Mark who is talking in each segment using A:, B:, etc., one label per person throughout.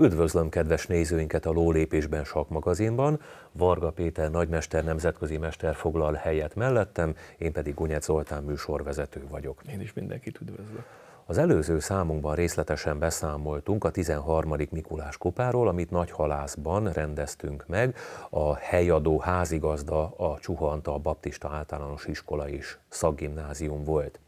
A: Üdvözlöm kedves nézőinket a Lólépésben magazinban. Varga Péter nagymester nemzetközi mester foglal helyet mellettem, én pedig Gunyec Zoltán műsorvezető
B: vagyok. Én is mindenkit üdvözlök.
A: Az előző számunkban részletesen beszámoltunk a 13. Mikulás kupáról, amit halászban rendeztünk meg. A helyadó házigazda a Csuhanta Baptista Általános Iskola és Szaggimnázium volt.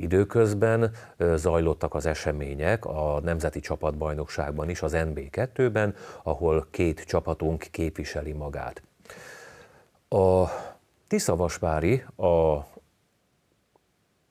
A: Időközben zajlottak az események a Nemzeti Csapatbajnokságban is, az NB2-ben, ahol két csapatunk képviseli magát. A Tiszavaspári a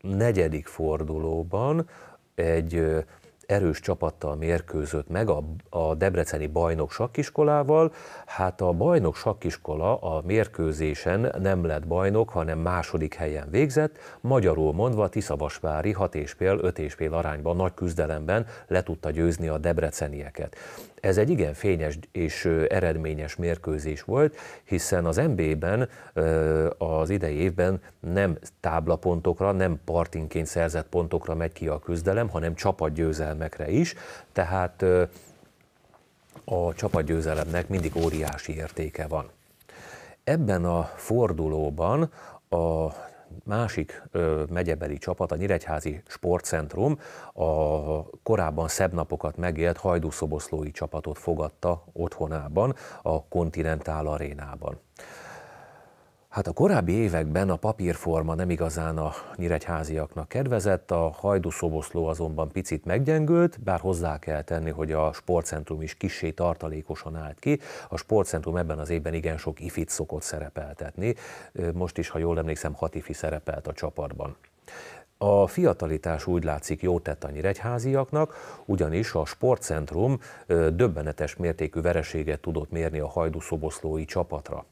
A: negyedik fordulóban egy erős csapattal mérkőzött meg a, a Debreceni Bajnok Sakkiskolával. Hát a Bajnok Sakkiskola a mérkőzésen nem lett bajnok, hanem második helyen végzett, magyarul mondva Tiszavasvári 6 és fél, 5 és fél arányban nagy küzdelemben le tudta győzni a debrecenieket. Ez egy igen fényes és eredményes mérkőzés volt, hiszen az NB-ben az idei évben nem táblapontokra, nem partinként szerzett pontokra megy ki a küzdelem, hanem csapatgyőzelmekre is, tehát a csapatgyőzelemnek mindig óriási értéke van. Ebben a fordulóban a másik ö, megyebeli csapat, a Nyíregyházi Sportcentrum a korábban szebb napokat megélt hajdúszoboszlói csapatot fogadta otthonában, a Continental Arénában. Hát a korábbi években a papírforma nem igazán a nyíregyháziaknak kedvezett, a hajdúszoboszló azonban picit meggyengült, bár hozzá kell tenni, hogy a sportcentrum is kissé tartalékosan állt ki. A sportcentrum ebben az évben igen sok ifit szokott szerepeltetni, most is, ha jól emlékszem, hat ifi szerepelt a csapatban. A fiatalitás úgy látszik jó tett a nyíregyháziaknak, ugyanis a sportcentrum döbbenetes mértékű vereséget tudott mérni a hajdúszoboszlói csapatra.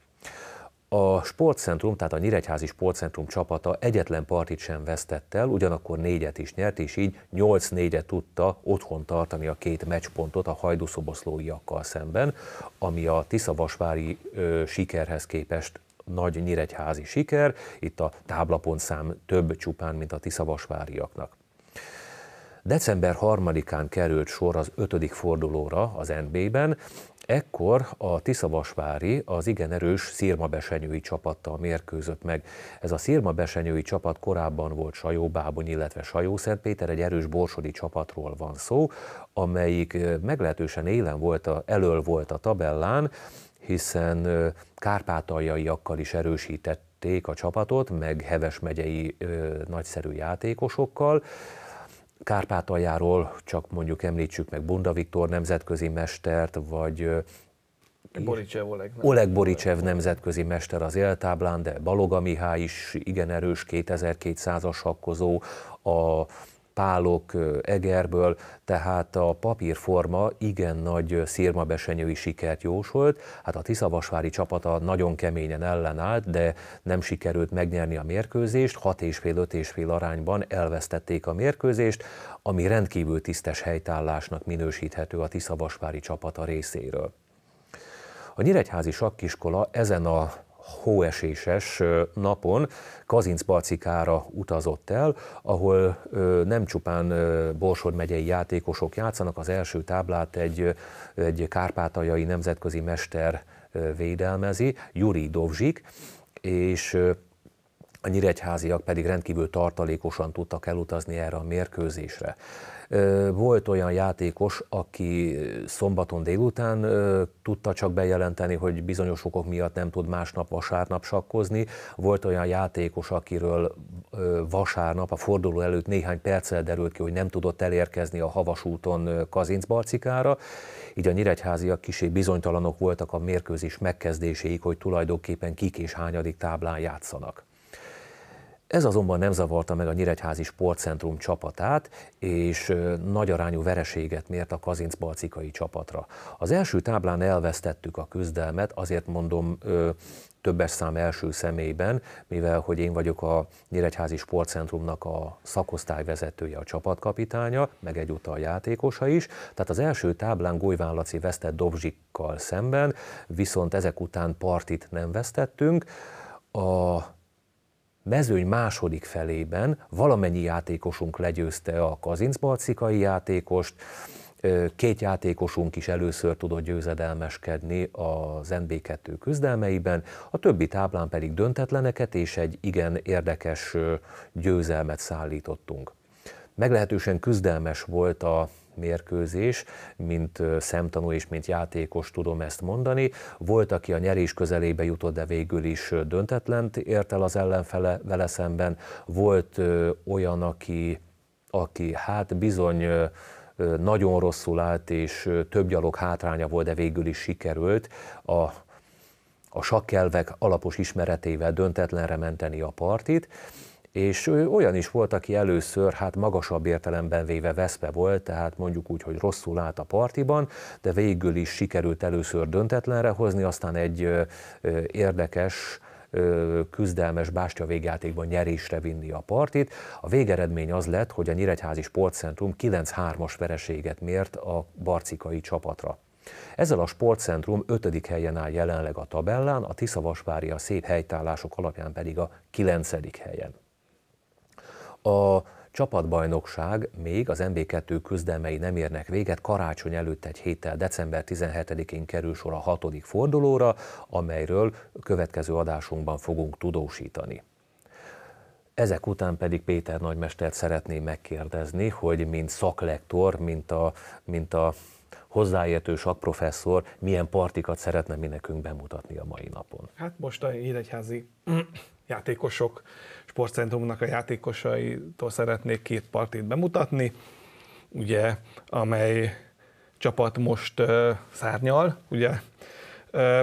A: A sportcentrum, tehát a Nyíregyházi sportcentrum csapata egyetlen partit sem vesztett el, ugyanakkor négyet is nyert, és így 8-4-et tudta otthon tartani a két meccspontot a hajdúszoboszlóiakkal szemben, ami a Tiszavasvári ö, sikerhez képest nagy nyíregyházi siker, itt a táblapontszám több csupán, mint a tiszavasváriaknak. December 3-án került sor az ötödik fordulóra az NB-ben, Ekkor a Tiszavasvári az igen erős szirmabesenyői csapattal mérkőzött meg. Ez a szirmabesenyői csapat korábban volt Sajó Bábony, illetve Sajó Szentpéter, egy erős borsodi csapatról van szó, amelyik meglehetősen élen volt, a, elől volt a tabellán, hiszen kárpátaljaiakkal is erősített a csapatot, meg Heves megyei ö, nagyszerű játékosokkal. Kárpátaljáról csak mondjuk említsük meg Bunda Viktor nemzetközi mestert, vagy
B: Boricsev, Oleg, nem? Oleg
A: Boricsev nemzetközi mester az éltáblán, de Baloga Mihály is igen erős 2200-as hakkozó, a pálok egerből, tehát a papírforma igen nagy szírmabesenyői sikert jósolt. Hát a Tiszavasvári csapata nagyon keményen ellenállt, de nem sikerült megnyerni a mérkőzést, 6,5-5 és fél arányban elvesztették a mérkőzést, ami rendkívül tisztes helytállásnak minősíthető a Tiszavasvári csapata részéről. A Nyíregyházi Sakkiskola ezen a hóeséses napon Kazincbarcikára utazott el, ahol nem csupán Borsod megyei játékosok játszanak, az első táblát egy, egy kárpátaljai nemzetközi mester védelmezi, Juri Dovzsik, és a nyíregyháziak pedig rendkívül tartalékosan tudtak elutazni erre a mérkőzésre. Volt olyan játékos, aki szombaton délután tudta csak bejelenteni, hogy bizonyos okok miatt nem tud másnap vasárnap sakkozni. Volt olyan játékos, akiről vasárnap a forduló előtt néhány perccel derült ki, hogy nem tudott elérkezni a Havasúton Kazincbarcikára. Így a nyíregyháziak kisé bizonytalanok voltak a mérkőzés megkezdéséig, hogy tulajdonképpen kik és hányadik táblán játszanak. Ez azonban nem zavarta meg a Nyíregyházi Sportcentrum csapatát, és nagy arányú vereséget mért a balcikai csapatra. Az első táblán elvesztettük a küzdelmet, azért mondom többes szám első személyben, mivel hogy én vagyok a Nyíregyházi Sportcentrumnak a vezetője, a csapatkapitánya, meg egyúttal a játékosa is. Tehát az első táblán Golyván Laci vesztett Dobzsikkal szemben, viszont ezek után partit nem vesztettünk. A mezőny második felében valamennyi játékosunk legyőzte a Kazincbalcikai játékost, Két játékosunk is először tudott győzedelmeskedni az NB2 küzdelmeiben, a többi táblán pedig döntetleneket és egy igen érdekes győzelmet szállítottunk. Meglehetősen küzdelmes volt a mérkőzés, mint szemtanú és mint játékos tudom ezt mondani. Volt, aki a nyerés közelébe jutott, de végül is döntetlent ért el az ellenfele vele szemben. Volt olyan, aki, aki hát bizony nagyon rosszul állt, és több gyalog hátránya volt, de végül is sikerült a, a sakkelvek alapos ismeretével döntetlenre menteni a partit és ő olyan is volt, aki először hát magasabb értelemben véve veszpe volt, tehát mondjuk úgy, hogy rosszul állt a partiban, de végül is sikerült először döntetlenre hozni, aztán egy érdekes, küzdelmes bástya végjátékban nyerésre vinni a partit. A végeredmény az lett, hogy a Nyíregyházi Sportcentrum 9-3-as vereséget mért a barcikai csapatra. Ezzel a sportcentrum ötödik helyen áll jelenleg a tabellán, a Tiszavasvári a szép helytállások alapján pedig a kilencedik helyen. A csapatbajnokság még az MB2 küzdelmei nem érnek véget, karácsony előtt egy héttel, december 17-én kerül sor a hatodik fordulóra, amelyről következő adásunkban fogunk tudósítani. Ezek után pedig Péter nagymestert szeretném megkérdezni, hogy mint szaklektor, mint a, mint a hozzáértő szakprofesszor, milyen partikat szeretne mi nekünk bemutatni a mai napon.
B: Hát most a Nyíregyházi játékosok sportcentrumnak a játékosaitól szeretnék két partit bemutatni, ugye, amely csapat most uh, szárnyal, ugye, uh,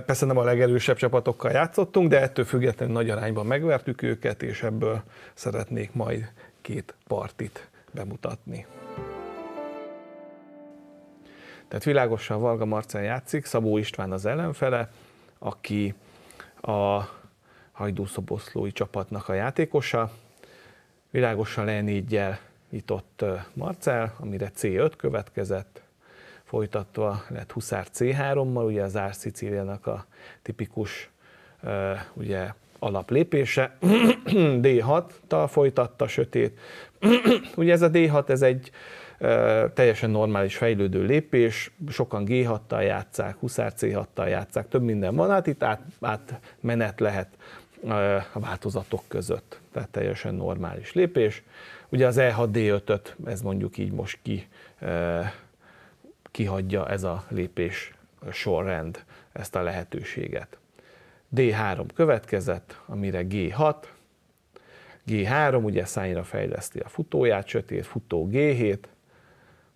B: Persze nem a legerősebb csapatokkal játszottunk, de ettől függetlenül nagy arányban megvertük őket, és ebből szeretnék majd két partit bemutatni. Tehát világosan Valga Marcen játszik, Szabó István az ellenfele, aki a hajdúszoboszlói csapatnak a játékosa. Világosan le négyel nyitott Marcel, amire C5 következett, folytatva lett Huszár C3-mal, ugye az Ár a tipikus ugye, alaplépése, D6-tal folytatta sötét. ugye ez a D6, ez egy teljesen normális fejlődő lépés, sokan G6-tal játszák, Huszár C6-tal játszák, több minden van, hát itt át, menet lehet a változatok között. Tehát teljesen normális lépés. Ugye az E6D5-öt, ez mondjuk így most ki, kihagyja ez a lépés sorrend, ezt a lehetőséget. D3 következett, amire G6, G3 ugye szányra fejleszti a futóját, sötét futó G7,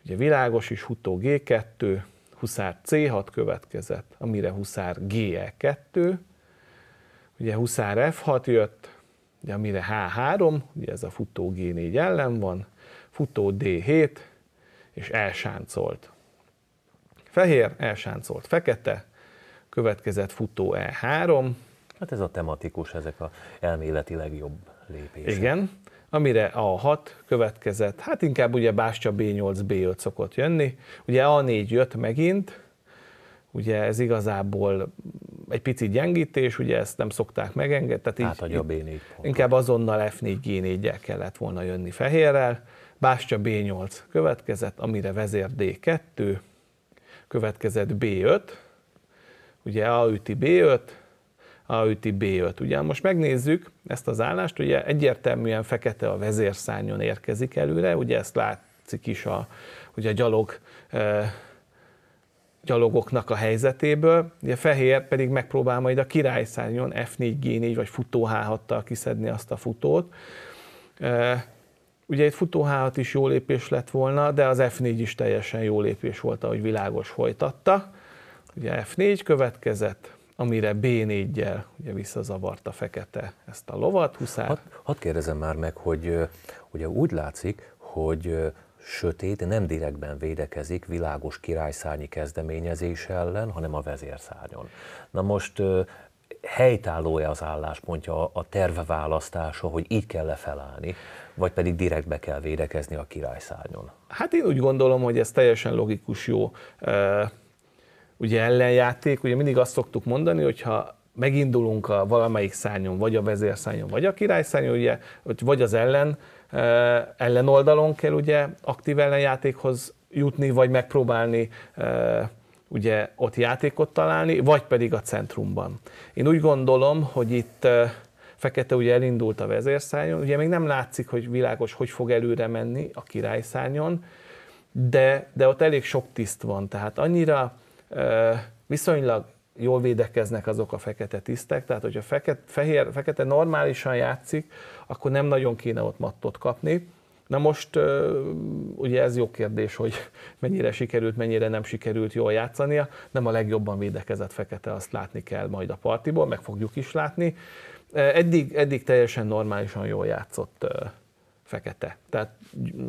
B: ugye világos is futó G2, huszár C6 következett, amire huszár GE2, Ugye Huszár F6 jött, ugye amire H3, ugye ez a futó G4 ellen van, futó D7, és elsáncolt. Fehér, elsáncolt fekete, következett futó E3. Hát ez a tematikus, ezek a elméleti legjobb lépések. Igen, amire A6 következett, hát inkább ugye Bástya B8, B5 szokott jönni, ugye A4 jött megint, Ugye ez igazából egy pici gyengítés, ugye ezt nem szokták megengedni, tehát hát a jobb én így inkább azonnal F4, 4 kellett volna jönni fehérrel, Bástya B8 következett, amire vezér D2, következett B5, ugye A üti B5, A üti B5. Ugye most megnézzük ezt az állást, ugye egyértelműen fekete a vezérszányon érkezik előre, ugye ezt látszik is a, ugye a gyalog eh, gyalogoknak a helyzetéből, ugye Fehér pedig megpróbál majd a királyszárnyon F4, G4 vagy futó h kiszedni azt a futót. Ugye egy futó h is jó lépés lett volna, de az F4 is teljesen jó lépés volt, ahogy világos folytatta. Ugye F4 következett, amire B4-jel ugye visszazavarta fekete ezt a lovat, huszár. Hadd
A: had kérdezem már meg, hogy ugye úgy látszik, hogy sötét, nem direktben védekezik világos királyszárnyi kezdeményezés ellen, hanem a vezérszárnyon. Na most helytállója az álláspontja, a tervválasztása, hogy így kell felállni, vagy pedig direktbe kell védekezni a királyszárnyon?
B: Hát én úgy gondolom, hogy ez teljesen logikus, jó ugye ellenjáték. Ugye mindig azt szoktuk mondani, hogyha megindulunk a valamelyik szárnyon, vagy a vezérszárnyon, vagy a királyszárnyon, ugye, vagy az ellen, ellenoldalon kell ugye aktív ellenjátékhoz jutni, vagy megpróbálni ugye ott játékot találni, vagy pedig a centrumban. Én úgy gondolom, hogy itt Fekete ugye elindult a vezérszárnyon, ugye még nem látszik, hogy világos, hogy fog előre menni a királyszárnyon, de, de ott elég sok tiszt van, tehát annyira viszonylag jól védekeznek azok a fekete tisztek, tehát hogyha fekete, fehér, fekete normálisan játszik, akkor nem nagyon kéne ott mattot kapni. Na most ugye ez jó kérdés, hogy mennyire sikerült, mennyire nem sikerült jól játszania. Nem a legjobban védekezett fekete, azt látni kell majd a partiból, meg fogjuk is látni. Eddig, eddig teljesen normálisan jól játszott fekete, tehát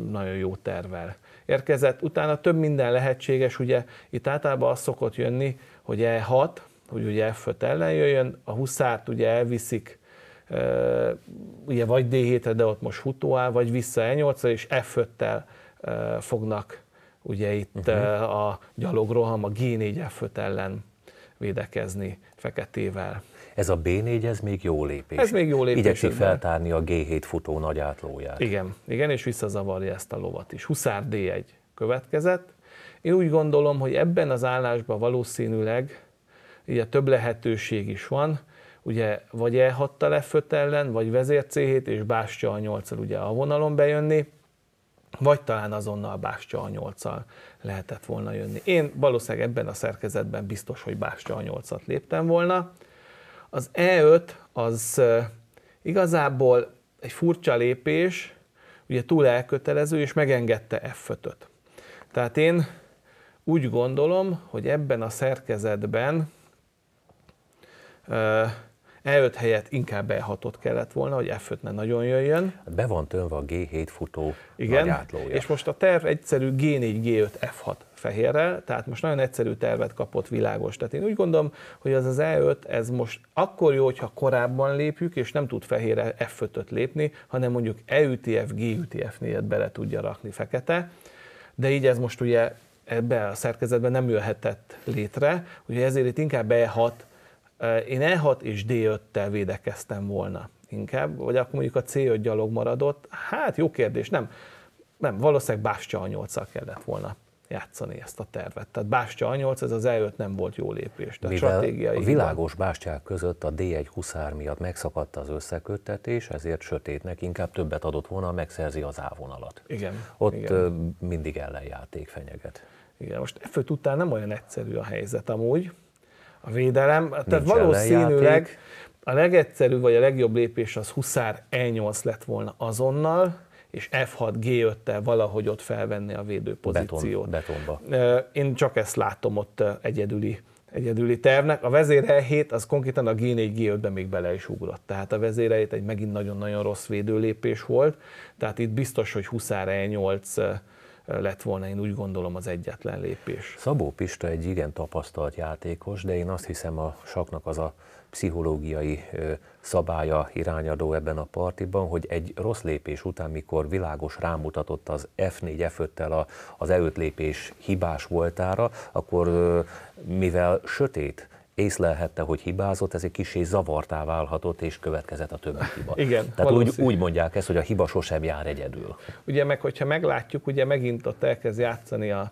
B: nagyon jó tervel érkezett, utána több minden lehetséges, ugye itt általában az szokott jönni, hogy E6, hogy ugye f ellen jöjjön, a huszárt ugye elviszik, ugye vagy d 7 de ott most futó áll, vagy vissza e 8 és f tel fognak ugye itt uh-huh. a gyalogroham a G4 f ellen védekezni feketével.
A: Ez a B4, ez még jó lépés. Ez még jó lépés. Igyekszik feltárni a G7 futó nagy átlóját. Igen,
B: igen, és visszazavarja ezt a lovat is. Huszár D1 következett. Én úgy gondolom, hogy ebben az állásban valószínűleg ugye több lehetőség is van, ugye vagy E6 ellen, vagy vezér C7 és bástya a 8 ugye a vonalon bejönni, vagy talán azonnal bástya a 8 lehetett volna jönni. Én valószínűleg ebben a szerkezetben biztos, hogy bástya a 8 léptem volna. Az E5 az igazából egy furcsa lépés, ugye túl elkötelező, és megengedte F5-öt. Tehát én úgy gondolom, hogy ebben a szerkezetben E5 helyett inkább E6-ot kellett volna, hogy F5 ne nagyon jöjjön. Be van tönve a G7 futó Igen, és most a terv egyszerű G4, G5, F6 fehérrel tehát most nagyon egyszerű tervet kapott világos. Tehát én úgy gondolom, hogy az az E5, ez most akkor jó, hogyha korábban lépjük, és nem tud fehérre f lépni, hanem mondjuk EUTF, gutf négyet bele tudja rakni fekete, de így ez most ugye ebbe a szerkezetbe nem jöhetett létre, ugye ezért itt inkább E6, eh, én E6 és D5-tel védekeztem volna inkább, vagy akkor mondjuk a C5 gyalog maradott, hát jó kérdés, nem, nem, valószínűleg Bástya a 8 kellett volna játszani ezt a tervet. Tehát Bástya A8, ez az E5 nem volt jó lépés. Tehát Mivel stratégiai a világos
A: bástyák között a D1 huszár miatt megszakadt az összeköttetés, ezért sötétnek inkább többet adott volna, megszerzi az ávonalat. vonalat.
B: Igen. Ott igen. mindig
A: ellenjáték fenyeget.
B: Igen, most e f után nem olyan egyszerű a helyzet amúgy, a védelem, Nincs tehát valószínűleg a legegyszerűbb vagy a legjobb lépés az huszár E8 lett volna azonnal, és F6-G5-tel valahogy ott felvenni a védő pozíciót. Beton, betonba. Én csak ezt látom ott egyedüli egyedüli tervnek. A vezére 7 az konkrétan a G4 g 5 még bele is ugrott. Tehát a vezére 7 egy megint nagyon-nagyon rossz védőlépés volt. Tehát itt biztos, hogy Huszár E8 lett volna, én úgy gondolom az egyetlen lépés.
A: Szabó Pista egy igen tapasztalt játékos, de én azt hiszem a saknak az a pszichológiai szabálya irányadó ebben a partiban, hogy egy rossz lépés után, mikor világos rámutatott az F4 f tel az előtt lépés hibás voltára, akkor mivel sötét észlelhette, hogy hibázott, ez egy kicsi zavartá válhatott, és következett a többi hiba. Igen, Tehát valószínű. úgy, úgy mondják ezt, hogy a hiba sosem jár egyedül.
B: Ugye meg, hogyha meglátjuk, ugye megint ott elkezd játszani a,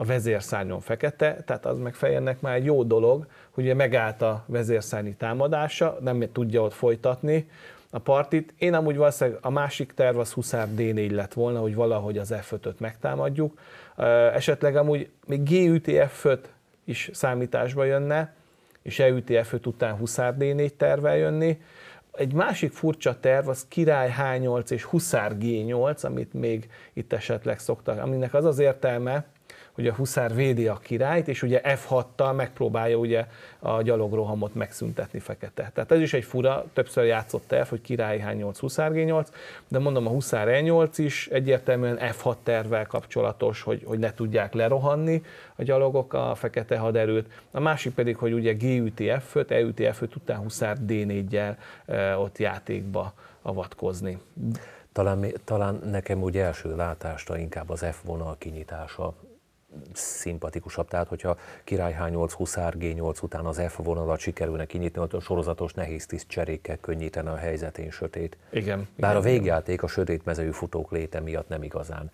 B: a vezérszárnyon fekete, tehát az meg fejennek már egy jó dolog, hogy ugye megállt a vezérszárnyi támadása, nem tudja ott folytatni a partit. Én amúgy valószínűleg a másik terv az Huszár D4 lett volna, hogy valahogy az f megtámadjuk. Esetleg amúgy még GÜT f is számításba jönne, és EÜT f után Huszár D4 tervel jönni. Egy másik furcsa terv az Király H8 és Huszár G8, amit még itt esetleg szoktak, aminek az az értelme, ugye Huszár védi a királyt, és ugye F6-tal megpróbálja ugye a gyalogrohamot megszüntetni fekete. Tehát ez is egy fura, többször játszott el, hogy király H8, Huszár G8, de mondom a Huszár E8 is egyértelműen F6 tervvel kapcsolatos, hogy, hogy ne tudják lerohanni a gyalogok a fekete haderőt. A másik pedig, hogy ugye G üti F5, E üti F5 után Huszár D4-jel e, ott játékba avatkozni.
A: Talán, talán nekem úgy első látásra inkább az F vonal kinyitása szimpatikusabb. Tehát, hogyha Király H8, Huszár G8 után az F vonalat sikerülne kinyitni, ott a sorozatos nehéz tiszt cserékkel könnyítene a helyzetén sötét. Igen. Bár igen, a végjáték a sötét mezőjű futók léte miatt nem igazán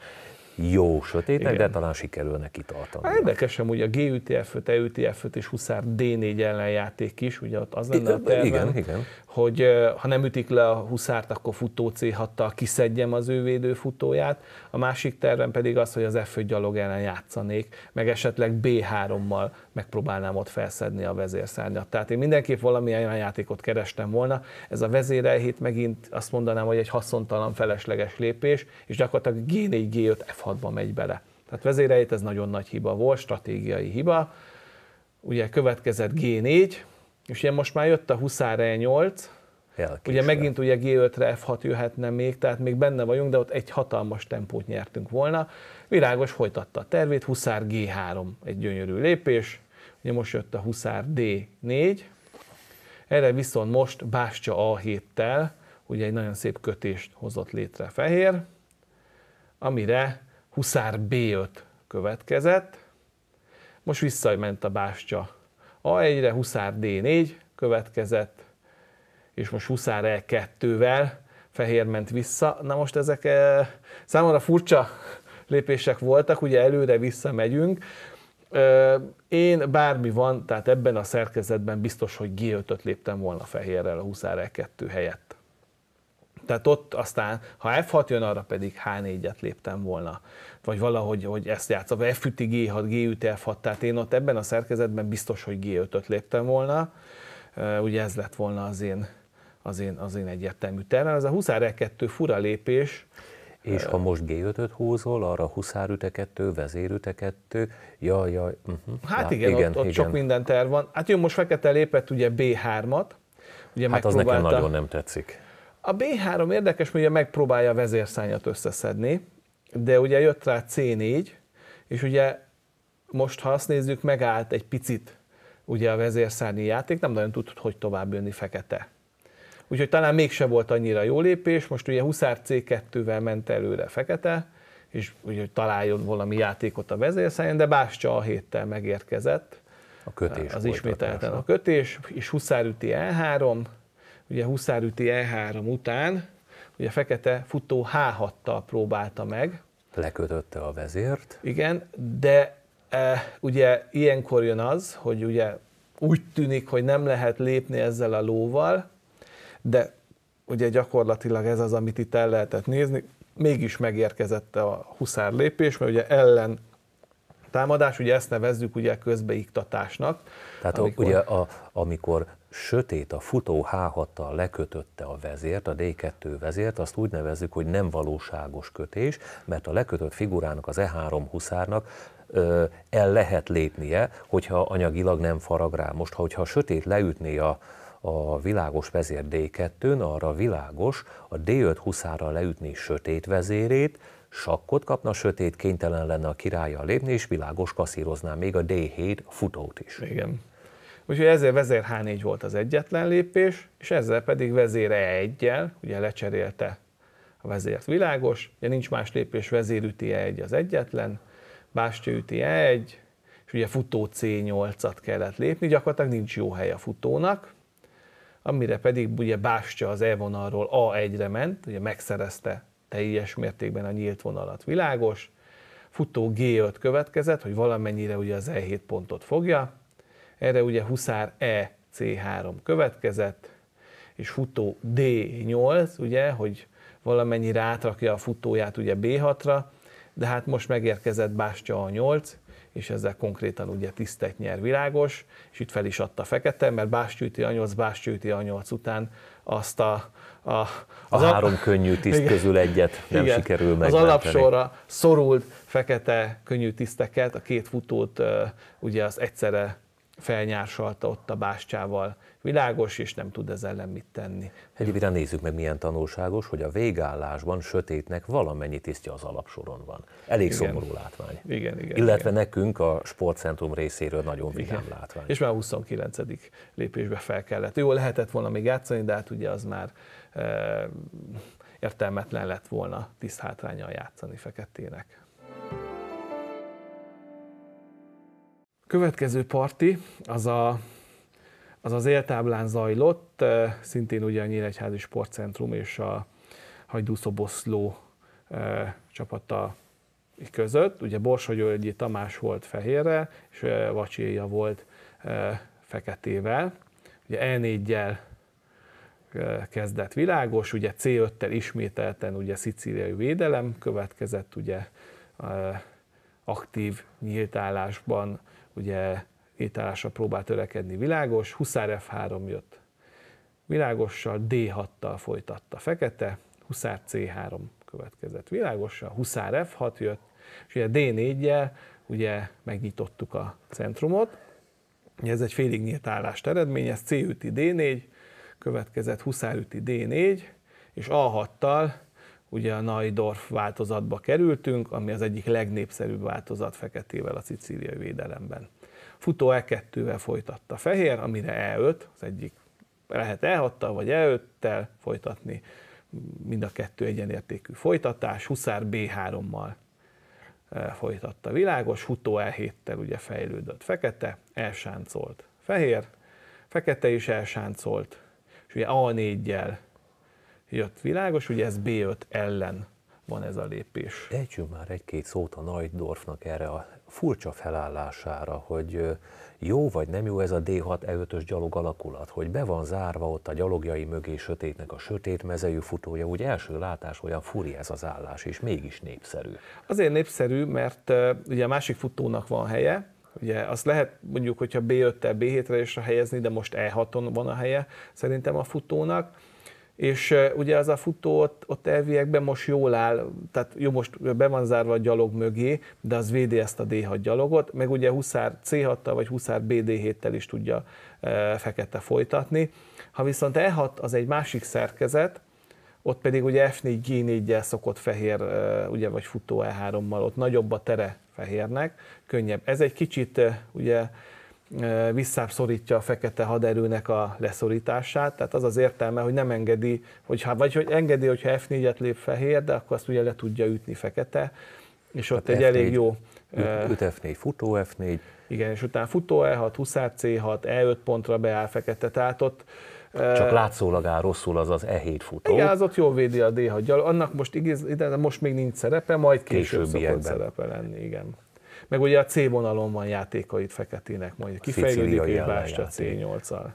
A: jó sötétek, Igen. de talán sikerül neki tartani. Hát
B: érdekes amúgy a GUTF 5, EUTF 5 és Huszár D4 ellenjáték is, ugye ott az lenne a terven, Igen, Igen. hogy ha nem ütik le a Huszárt, akkor futó C6-tal kiszedjem az ő védő futóját, a másik terven pedig az, hogy az F5 gyalog ellen játszanék, meg esetleg B3-mal megpróbálnám ott felszedni a vezérszárnyat. Tehát én mindenképp valamilyen olyan játékot kerestem volna. Ez a vezérelhét megint azt mondanám, hogy egy haszontalan, felesleges lépés, és gyakorlatilag G4, G5, F6 F6-ba megy bele. Tehát vezéreit ez nagyon nagy hiba volt, stratégiai hiba. Ugye következett G4, és ugye most már jött a Huszár E8, Elkésve. Ugye megint ugye G5-re F6 jöhetne még, tehát még benne vagyunk, de ott egy hatalmas tempót nyertünk volna. Világos folytatta a tervét, Huszár G3 egy gyönyörű lépés, ugye most jött a Huszár D4, erre viszont most Bástya A7-tel ugye egy nagyon szép kötést hozott létre fehér, amire Huszár B5 következett, most visszament a Bástya A1-re, Huszár D4 következett, és most Huszár E2-vel fehér ment vissza. Na most ezek eh, számomra furcsa lépések voltak, ugye előre visszamegyünk. Eh, én bármi van, tehát ebben a szerkezetben biztos, hogy G5-öt léptem volna fehérrel a Huszár E2 helyett. Tehát ott aztán, ha F6 jön, arra pedig H4-et léptem volna. Vagy valahogy hogy ezt játszom. F üti G6, G üti F6, tehát én ott ebben a szerkezetben biztos, hogy G5-öt léptem volna. Ugye ez lett volna az én, az én, az én egyértelmű terem. Ez a huszár 2 e fura lépés, és ha most
A: G5-öt húzol, arra huszárüte kettő, üte kettő, jaj, jaj. Uh-huh. Hát Lát, igen, igen, ott, ott igen. sok minden
B: terv van. Hát jó, most fekete lépett ugye B3-at. Ugye hát az nekem nagyon nem tetszik. A B3 érdekes, mert ugye megpróbálja a vezérszányat összeszedni, de ugye jött rá C4, és ugye most, ha azt nézzük, megállt egy picit ugye a vezérszárnyi játék, nem nagyon tudott, hogy tovább jönni fekete. Úgyhogy talán mégse volt annyira jó lépés, most ugye Huszár C2-vel ment előre fekete, és ugye találjon valami játékot a vezérszáján, de Bástya a héttel megérkezett. A kötés Az ismételten a kötés, és Huszár üti E3, ugye Huszárüti E3 után, ugye Fekete futó H6-tal próbálta meg. Lekötötte a vezért. Igen, de e, ugye ilyenkor jön az, hogy ugye úgy tűnik, hogy nem lehet lépni ezzel a lóval, de ugye gyakorlatilag ez az, amit itt el lehetett nézni, mégis megérkezett a huszár lépés, mert ugye ellen támadás, ugye ezt nevezzük ugye közbeiktatásnak. Tehát amikor... ugye a,
A: amikor sötét a futó h lekötötte a vezért, a D2 vezért, azt úgy nevezzük, hogy nem valóságos kötés, mert a lekötött figurának, az E3 huszárnak ö, el lehet lépnie, hogyha anyagilag nem farag rá. Most, hogyha a sötét leütné a, a világos vezér D2-n, arra világos, a D5 huszára leütni sötét vezérét, Sakkot kapna sötét, kénytelen lenne a királya lépni, és világos kaszírozná még a D7 futót is. Igen.
B: Úgyhogy ezért vezér H4 volt az egyetlen lépés, és ezzel pedig vezér E1-jel, ugye lecserélte a vezért világos, ugye nincs más lépés, vezér üti E1 az egyetlen, bástya üti E1, és ugye futó C8-at kellett lépni, gyakorlatilag nincs jó hely a futónak, amire pedig ugye bástya az E vonalról A1-re ment, ugye megszerezte teljes mértékben a nyílt vonalat világos. Futó G5 következett, hogy valamennyire ugye az E7 pontot fogja. Erre ugye Huszár E C3 következett, és futó D8, ugye, hogy valamennyire átrakja a futóját ugye B6-ra, de hát most megérkezett Bástya a 8, és ezzel konkrétan ugye tisztet nyer világos, és itt fel is adta fekete, mert Bástya a 8, Bástya a 8 után azt a a, az a három a... könnyű tiszt igen, közül egyet nem igen, sikerül megmenteni. Az alapsorra szorult fekete könnyű tiszteket, a két futót ugye az egyszerre felnyársalta ott a bástyával. Világos, és nem tud ez ellen mit tenni.
A: Egyébként nézzük meg, milyen tanulságos, hogy a végállásban sötétnek valamennyi tisztja az
B: alapsoron van.
A: Elég igen. szomorú látvány. Igen, igen. Illetve igen. nekünk a sportcentrum részéről
B: nagyon vidám igen. látvány. És már 29. lépésbe fel kellett. Jó, lehetett volna még játszani, de hát ugye az már értelmetlen lett volna tiszthátrányjal játszani feketének. Következő parti az a az az éltáblán zajlott, szintén ugye a Nyíregyházi Sportcentrum és a Hajdúszoboszló csapata között. Ugye Borsogyölgyi Tamás volt fehérrel, és Vacsilja volt feketével. Ugye e 4 kezdett világos, ugye C5-tel ismételten ugye szicíliai védelem következett, ugye aktív nyíltállásban ugye nyíltállásra próbál törekedni világos, Huszár F3 jött világossal, D6-tal folytatta fekete, Huszár C3 következett világossal, Huszár F6 jött, és ugye D4-jel ugye megnyitottuk a centrumot, ez egy félig nyílt állást ez C5-i D4, következett huszárüti D4, és A6-tal ugye a Najdorf változatba kerültünk, ami az egyik legnépszerűbb változat feketével a szicíliai védelemben. Futó E2-vel folytatta fehér, amire E5, az egyik lehet e 6 vagy E5-tel folytatni, mind a kettő egyenértékű folytatás, Huszár B3-mal e, folytatta világos, Hutó E7-tel ugye fejlődött fekete, elsáncolt fehér, fekete is elsáncolt ugye A4-jel jött világos, ugye ez B5 ellen van ez a lépés.
A: Ejtsünk már egy-két szót a Najdorfnak erre a furcsa felállására, hogy jó vagy nem jó ez a D6-E5-ös gyalog alakulat, hogy be van zárva ott a gyalogjai mögé sötétnek a sötét mezejű futója, úgy első látás olyan furi ez az állás, és mégis
B: népszerű. Azért népszerű, mert ugye a másik futónak van helye, Ugye azt lehet mondjuk, hogyha B5-tel B7-re is helyezni, de most E6-on van a helye szerintem a futónak. És ugye az a futó ott, ott elviekben most jól áll, tehát jó, most be van zárva a gyalog mögé, de az védi ezt a D6 gyalogot, meg ugye Huszár C6-tal vagy Huszár BD7-tel is tudja fekete folytatni. Ha viszont E6 az egy másik szerkezet, ott pedig ugye F4, G4-jel szokott fehér, ugye, vagy futó E3-mal, ott nagyobb a tere fehérnek, könnyebb. Ez egy kicsit ugye visszább szorítja a fekete haderőnek a leszorítását, tehát az az értelme, hogy nem engedi, hogyha, vagy hogy engedi, hogyha F4-et lép fehér, de akkor azt ugye le tudja ütni fekete, és ott hát egy F4, elég jó... 5 F4, futó F4. Igen, és utána futó E6, huszár C6, E5 pontra beáll fekete, tehát ott csak látszólag
A: áll rosszul az az E7 futó. Igen, az ott
B: jól védi a d hogy Annak most, de most még nincs szerepe, majd később, később szokott szerepe lenni, igen. Meg ugye a C vonalon van játékait feketének, mondjuk kifejlődik, egy a C8-al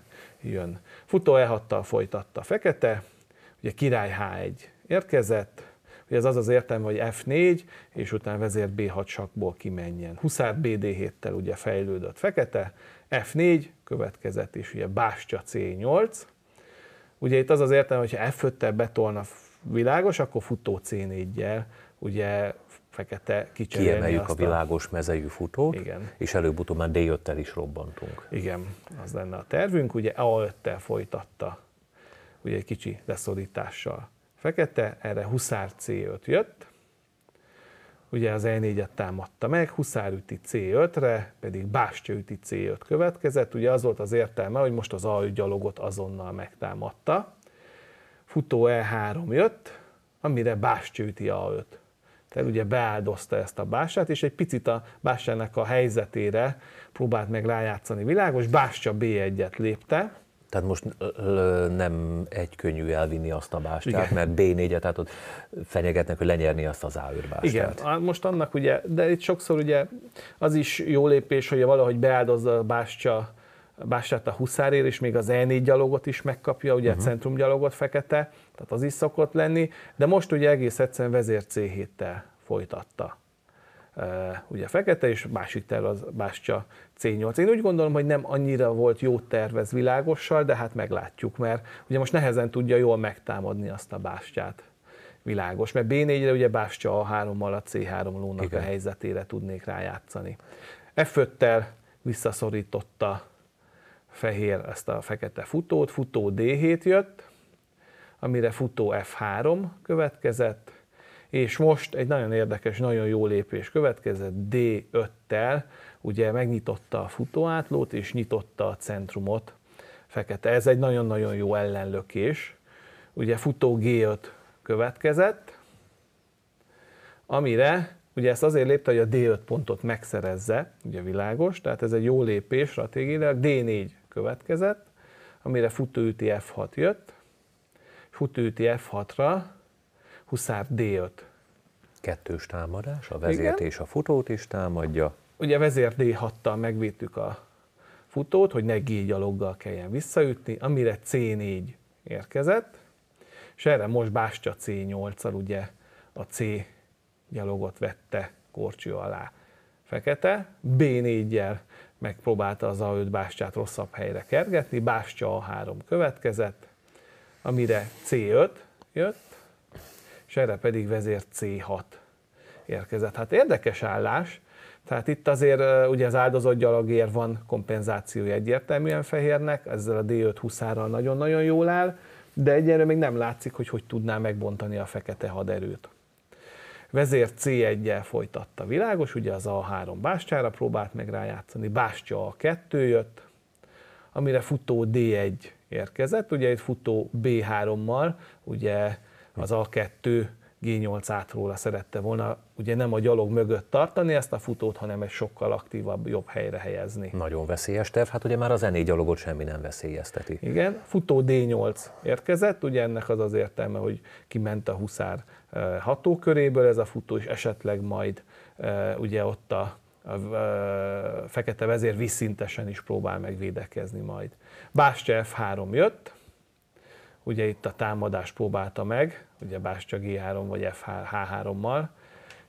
B: jön. Futó e folytatta fekete, ugye király H1 érkezett, Ugye ez az az értelme, hogy F4, és utána vezér B6 sakból kimenjen. Huszár BD7-tel ugye fejlődött fekete, F4 következett, és ugye Bástya C8, Ugye itt az az értelme, hogyha f 5 betolna világos, akkor futó c 4 ugye fekete kicserélni. Kiemeljük a világos
A: mezejű futót, Igen. és előbb-utóbb már d 5
B: is robbantunk. Igen, az lenne a tervünk. Ugye A5-tel folytatta, ugye egy kicsi leszorítással. Fekete, erre Huszár C5 jött, ugye az E4-et támadta meg, Huszár üti C5-re, pedig Bástya üti C5 következett, ugye az volt az értelme, hogy most az A gyalogot azonnal megtámadta. Futó E3 jött, amire Bástya üti A5. Tehát ugye beáldozta ezt a bását, és egy picit a básának a helyzetére próbált meg rájátszani világos, bástya B1-et lépte, tehát most nem
A: egy könnyű elvinni azt a bástyát, Igen. mert B4-et, tehát ott fenyegetnek, hogy lenyerni azt az A5 Igen,
B: most annak ugye, de itt sokszor ugye az is jó lépés, hogy valahogy beáldozza a bástya Bástát a huszárért, és még az E4 gyalogot is megkapja, ugye uh-huh. a mhm. centrum gyalogot fekete, tehát az is szokott lenni, de most ugye egész egyszerűen vezér C7-tel folytatta ugye fekete, és másik terv az Bástya C8. Én úgy gondolom, hogy nem annyira volt jó tervez világossal, de hát meglátjuk, mert ugye most nehezen tudja jól megtámadni azt a Bástyát. Világos, mert B4-re ugye Bástya A3-mal a C3 lónak Igen. a helyzetére tudnék rájátszani. E F5-tel visszaszorította fehér ezt a fekete futót, futó D7 jött, amire futó F3 következett, és most egy nagyon érdekes, nagyon jó lépés következett D5-tel, ugye megnyitotta a futóátlót és nyitotta a centrumot fekete. Ez egy nagyon-nagyon jó ellenlökés. Ugye futó G5 következett, amire ugye ezt azért lépte, hogy a D5 pontot megszerezze, ugye világos, tehát ez egy jó lépés stratégiailag, D4 következett, amire futóüti F6 jött, futóüti F6-ra Huszár D5. Kettős
A: támadás, a vezért Igen. és a futót is támadja.
B: Ugye vezér D6-tal megvédtük a futót, hogy ne G-gyaloggal kelljen visszaütni, amire C4 érkezett, és erre most Bástya C8-al ugye a C gyalogot vette korcsú alá. Fekete B4-jel megpróbálta az A5 bástyát rosszabb helyre kergetni, bástya A3 következett, amire C5 jött, és erre pedig vezér C6 érkezett. Hát érdekes állás, tehát itt azért ugye az áldozott gyalogér van kompenzációja egyértelműen fehérnek, ezzel a D5 huszárral nagyon-nagyon jól áll, de egyelőre még nem látszik, hogy hogy tudná megbontani a fekete haderőt. Vezér C1-jel folytatta világos, ugye az A3 bástyára próbált meg rájátszani, bástya A2 jött, amire futó D1 érkezett, ugye itt futó B3-mal, ugye az A2 G8 átróla szerette volna ugye nem a gyalog mögött tartani ezt a futót, hanem egy sokkal aktívabb, jobb helyre helyezni. Nagyon veszélyes terv, hát ugye már az ennél gyalogot
A: semmi nem veszélyezteti.
B: Igen, futó D8 érkezett, ugye ennek az az értelme, hogy kiment a huszár eh, hatóköréből ez a futó, és esetleg majd eh, ugye ott a a eh, fekete vezér vízszintesen is próbál megvédekezni majd. Bástya F3 jött, ugye itt a támadást próbálta meg, ugye Bástya G3 vagy FH3-mal,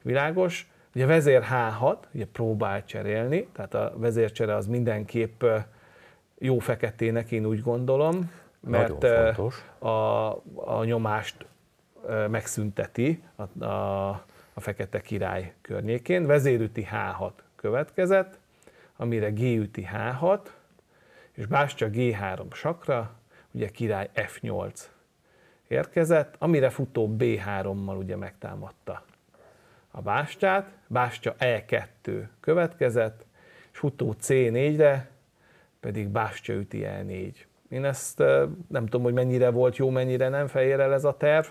B: világos. Ugye a vezér H6, ugye próbál cserélni, tehát a vezércsere az mindenképp jó feketének, én úgy gondolom, mert a, a nyomást megszünteti a, a, a fekete király környékén. Vezérüti H6 következett, amire G üti H6, és Bástya G3 sakra, ugye király F8 érkezett, amire futó B3-mal ugye megtámadta a bástyát, bástya E2 következett, és futó C4-re pedig bástya üti E4. Én ezt nem tudom, hogy mennyire volt jó, mennyire nem fejér el ez a terv,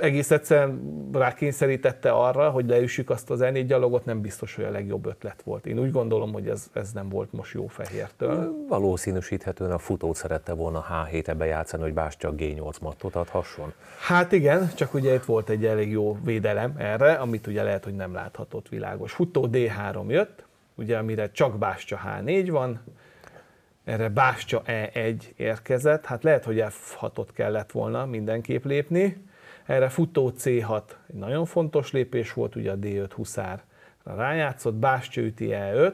B: egész egyszerűen rákényszerítette arra, hogy leüssük azt az ennél gyalogot, nem biztos, hogy a legjobb ötlet volt. Én úgy gondolom, hogy ez, ez nem volt most jó fehértől.
A: Valószínűsíthetően a futót szerette volna H7-be játszani, hogy Bás csak G8 mattot adhasson.
B: Hát igen, csak ugye itt volt egy elég jó védelem erre, amit ugye lehet, hogy nem láthatott világos. Futó D3 jött, ugye amire csak Bástya H4 van, erre Bástya E1 érkezett, hát lehet, hogy F6-ot kellett volna mindenképp lépni, erre futó C6 egy nagyon fontos lépés volt, ugye a D5 huszár rájátszott, Bástya üti E5,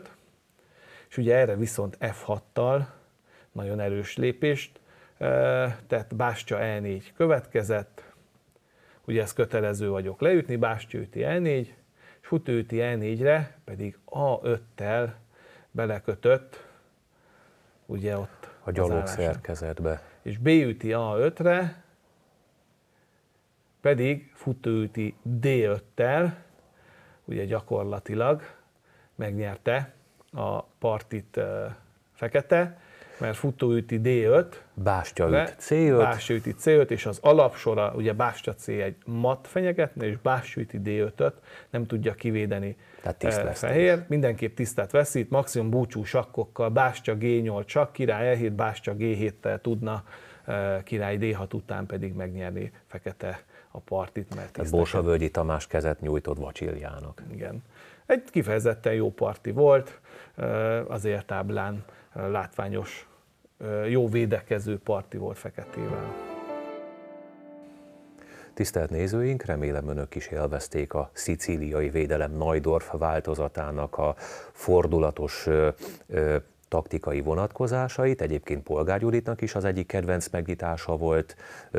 B: és ugye erre viszont F6-tal nagyon erős lépést, tehát Bástya E4 következett, ugye ez kötelező vagyok leütni, Bástya üti E4, és üti E4-re pedig A5-tel belekötött, ugye ott a gyalog
A: szerkezetbe.
B: És B üti A5-re, pedig futóüti D5-tel, ugye gyakorlatilag megnyerte a partit fekete, mert futóüti D5, bástyaüti C5, bástyaüti C5, és az alapsora, ugye bástya c egy mat fenyegetne, és bástyaüti D5-öt nem tudja kivédeni Tehát tiszt lesz fehér. Mindenképp tisztát veszít, maximum búcsú sakkokkal, bástya G8 csak, király E7, bástya G7-tel tudna, király D6 után pedig megnyerni fekete a partit. Mert Tehát
A: Borsavölgyi Tamás kezet nyújtott Vacsiljának.
B: Igen. Egy kifejezetten jó parti volt, az értáblán látványos, jó védekező parti volt feketével.
A: Tisztelt nézőink, remélem önök is élvezték a szicíliai védelem Najdorf változatának a fordulatos taktikai vonatkozásait, egyébként Polgár Juditnak is az egyik kedvenc megnyitása volt,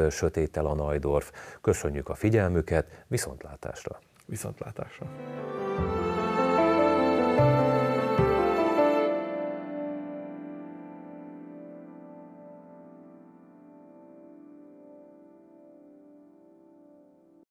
A: Sötétel a Najdorf. Köszönjük a figyelmüket, viszontlátásra!
B: Viszontlátásra!